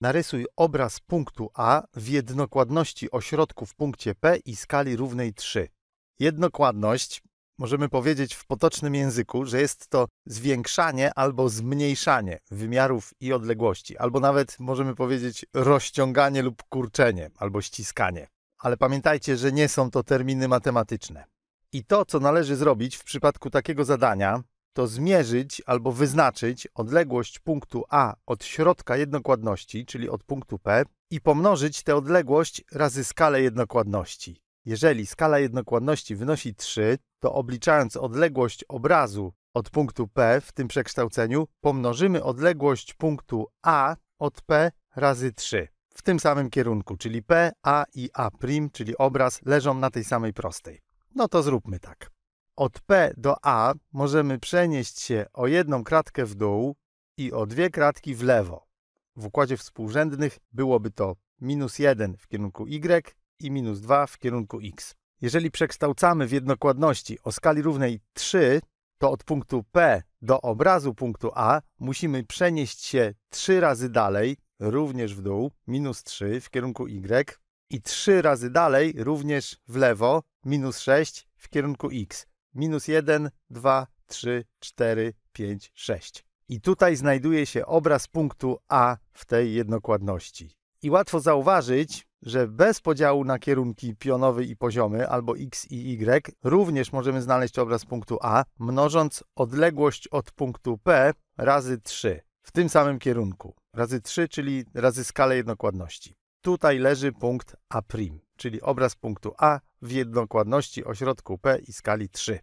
Narysuj obraz punktu A w jednokładności ośrodku w punkcie P i skali równej 3. Jednokładność możemy powiedzieć w potocznym języku, że jest to zwiększanie albo zmniejszanie wymiarów i odległości, albo nawet możemy powiedzieć rozciąganie lub kurczenie, albo ściskanie. Ale pamiętajcie, że nie są to terminy matematyczne. I to, co należy zrobić w przypadku takiego zadania, to zmierzyć albo wyznaczyć odległość punktu A od środka jednokładności, czyli od punktu P, i pomnożyć tę odległość razy skalę jednokładności. Jeżeli skala jednokładności wynosi 3, to obliczając odległość obrazu od punktu P w tym przekształceniu, pomnożymy odległość punktu A od P razy 3 w tym samym kierunku, czyli P, A i A', czyli obraz leżą na tej samej prostej. No to zróbmy tak. Od P do A możemy przenieść się o jedną kratkę w dół i o dwie kratki w lewo. W układzie współrzędnych byłoby to minus 1 w kierunku Y i minus 2 w kierunku X. Jeżeli przekształcamy w jednokładności o skali równej 3, to od punktu P do obrazu punktu A musimy przenieść się 3 razy dalej, również w dół, minus 3 w kierunku Y i 3 razy dalej, również w lewo, minus 6 w kierunku X minus 1, 2, 3, 4, 5, 6. I tutaj znajduje się obraz punktu A w tej jednokładności. I łatwo zauważyć, że bez podziału na kierunki pionowy i poziomy albo x i y również możemy znaleźć obraz punktu A, mnożąc odległość od punktu P razy 3 w tym samym kierunku. Razy 3, czyli razy skalę jednokładności. Tutaj leży punkt A', czyli obraz punktu A w jednokładności o środku P i skali 3.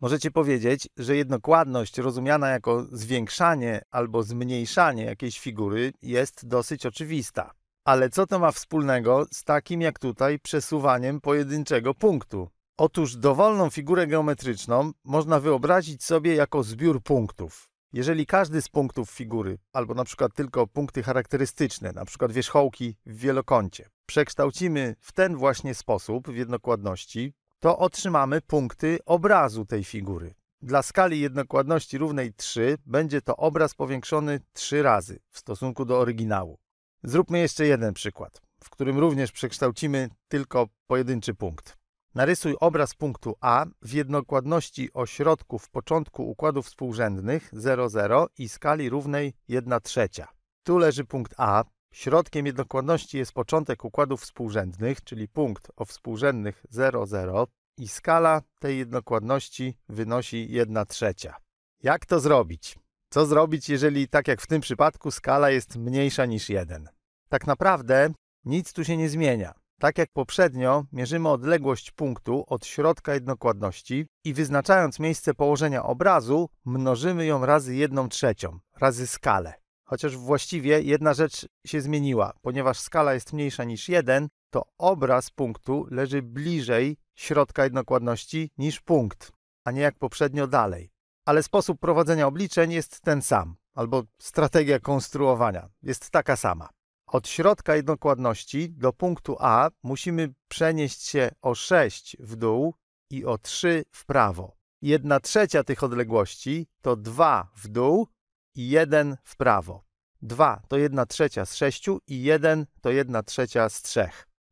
Możecie powiedzieć, że jednokładność rozumiana jako zwiększanie albo zmniejszanie jakiejś figury jest dosyć oczywista. Ale co to ma wspólnego z takim jak tutaj przesuwaniem pojedynczego punktu? Otóż dowolną figurę geometryczną można wyobrazić sobie jako zbiór punktów. Jeżeli każdy z punktów figury, albo na przykład tylko punkty charakterystyczne, na przykład wierzchołki w wielokącie, przekształcimy w ten właśnie sposób w jednokładności, to otrzymamy punkty obrazu tej figury. Dla skali jednokładności równej 3 będzie to obraz powiększony 3 razy w stosunku do oryginału. Zróbmy jeszcze jeden przykład, w którym również przekształcimy tylko pojedynczy punkt. Narysuj obraz punktu A w jednokładności ośrodków początku układów współrzędnych 00 i skali równej 1 trzecia. Tu leży punkt A. Środkiem jednokładności jest początek układów współrzędnych, czyli punkt o współrzędnych 00 i skala tej jednokładności wynosi 1 trzecia. Jak to zrobić? Co zrobić, jeżeli tak jak w tym przypadku skala jest mniejsza niż 1? Tak naprawdę nic tu się nie zmienia. Tak jak poprzednio, mierzymy odległość punktu od środka jednokładności i wyznaczając miejsce położenia obrazu, mnożymy ją razy 1 trzecią, razy skalę. Chociaż właściwie jedna rzecz się zmieniła, ponieważ skala jest mniejsza niż 1, to obraz punktu leży bliżej środka jednokładności niż punkt, a nie jak poprzednio dalej. Ale sposób prowadzenia obliczeń jest ten sam, albo strategia konstruowania jest taka sama. Od środka jednokładności do punktu A musimy przenieść się o 6 w dół i o 3 w prawo. 1 trzecia tych odległości to 2 w dół i 1 w prawo. 2 to 1 trzecia z 6 i 1 to 1 trzecia z 3.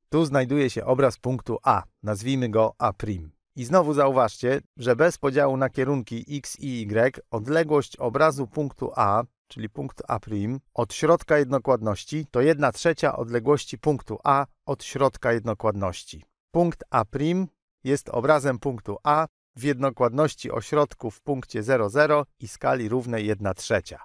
Tu znajduje się obraz punktu A, nazwijmy go A'. I znowu zauważcie, że bez podziału na kierunki x i y odległość obrazu punktu A czyli punkt A' od środka jednokładności to 1 trzecia odległości punktu A od środka jednokładności. Punkt A' jest obrazem punktu A w jednokładności ośrodku w punkcie 0,0 i skali równej 1 trzecia.